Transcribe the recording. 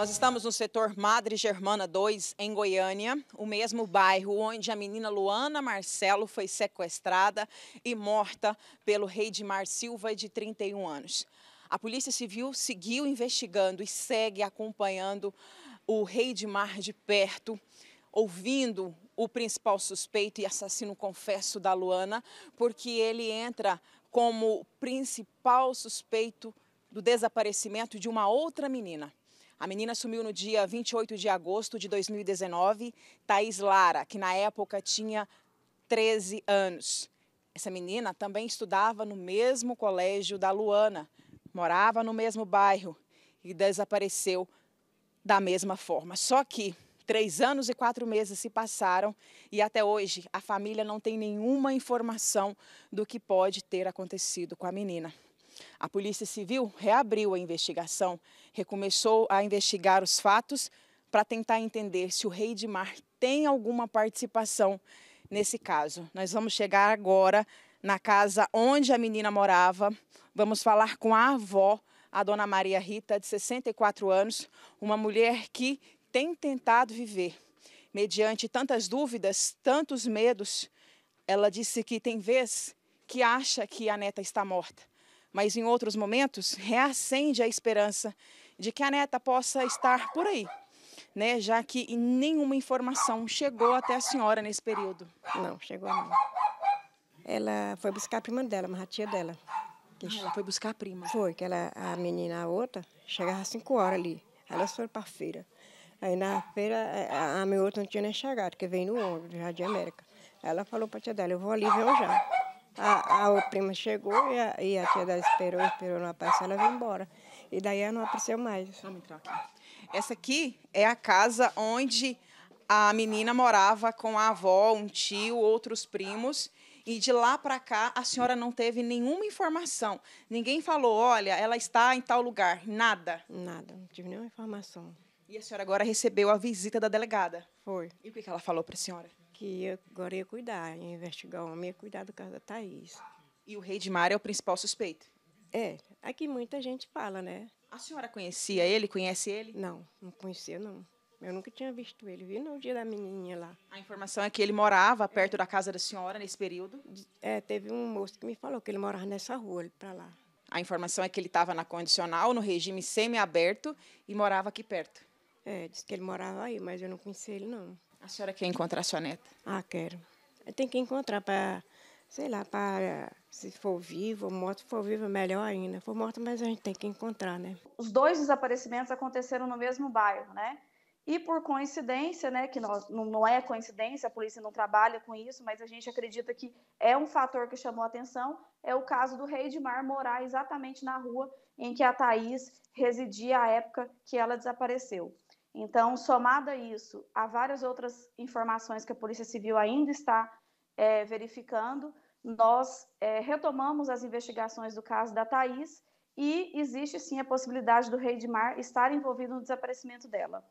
Nós estamos no setor Madre Germana 2, em Goiânia, o mesmo bairro onde a menina Luana Marcelo foi sequestrada e morta pelo rei de Mar Silva, de 31 anos. A Polícia Civil seguiu investigando e segue acompanhando o rei de Mar de perto, ouvindo o principal suspeito e assassino confesso da Luana, porque ele entra como principal suspeito do desaparecimento de uma outra menina. A menina sumiu no dia 28 de agosto de 2019, Thaís Lara, que na época tinha 13 anos. Essa menina também estudava no mesmo colégio da Luana, morava no mesmo bairro e desapareceu da mesma forma. Só que três anos e quatro meses se passaram e até hoje a família não tem nenhuma informação do que pode ter acontecido com a menina. A Polícia Civil reabriu a investigação, recomeçou a investigar os fatos para tentar entender se o rei de mar tem alguma participação nesse caso. Nós vamos chegar agora na casa onde a menina morava, vamos falar com a avó, a dona Maria Rita, de 64 anos, uma mulher que tem tentado viver. Mediante tantas dúvidas, tantos medos, ela disse que tem vez que acha que a neta está morta mas em outros momentos reacende a esperança de que a neta possa estar por aí, né? Já que nenhuma informação chegou até a senhora nesse período. Não, chegou não. Ela foi buscar a prima dela, uma tia dela. Ah, ela foi buscar a prima. Foi, que ela, a menina, a outra, chegava às 5 horas ali. Elas foram para a feira. Aí na feira, a, a minha outra não tinha nem chegado, porque veio no ônibus, já de América. Ela falou para a tia dela, eu vou ali ver já. A, a prima chegou e a, e a, tia dela esperou, esperou, não apareceu, ela veio embora. E daí ela não apareceu mais. Vamos entrar aqui. Essa aqui é a casa onde a menina morava com a avó, um tio, outros primos. E de lá para cá, a senhora não teve nenhuma informação. Ninguém falou, olha, ela está em tal lugar. Nada. Nada, não tive nenhuma informação. E a senhora agora recebeu a visita da delegada. Foi. E o que ela falou para a senhora? que agora ia cuidar, ia investigar o homem, ia cuidar do caso da Thaís. E o rei de mar é o principal suspeito? É, aqui é muita gente fala, né? A senhora conhecia ele? Conhece ele? Não, não conhecia, não. Eu nunca tinha visto ele, vi no dia da menininha lá. A informação é que ele morava perto da casa da senhora nesse período? É, teve um moço que me falou que ele morava nessa rua, ali para lá. A informação é que ele estava na condicional, no regime semiaberto e morava aqui perto. É, disse que ele morava aí, mas eu não conheci ele, não. A senhora quer encontrar sua neta? Ah, quero. Tem que encontrar para, sei lá, para se for vivo ou morto, se for vivo, é melhor ainda. Se for morto, mas a gente tem que encontrar, né? Os dois desaparecimentos aconteceram no mesmo bairro, né? E por coincidência, né, que nós, não, não é coincidência, a polícia não trabalha com isso, mas a gente acredita que é um fator que chamou atenção, é o caso do Rei de Mar morar exatamente na rua em que a Thaís residia à época que ela desapareceu. Então, somado a isso, há várias outras informações que a Polícia Civil ainda está é, verificando. Nós é, retomamos as investigações do caso da Thaís e existe sim a possibilidade do Rei de Mar estar envolvido no desaparecimento dela.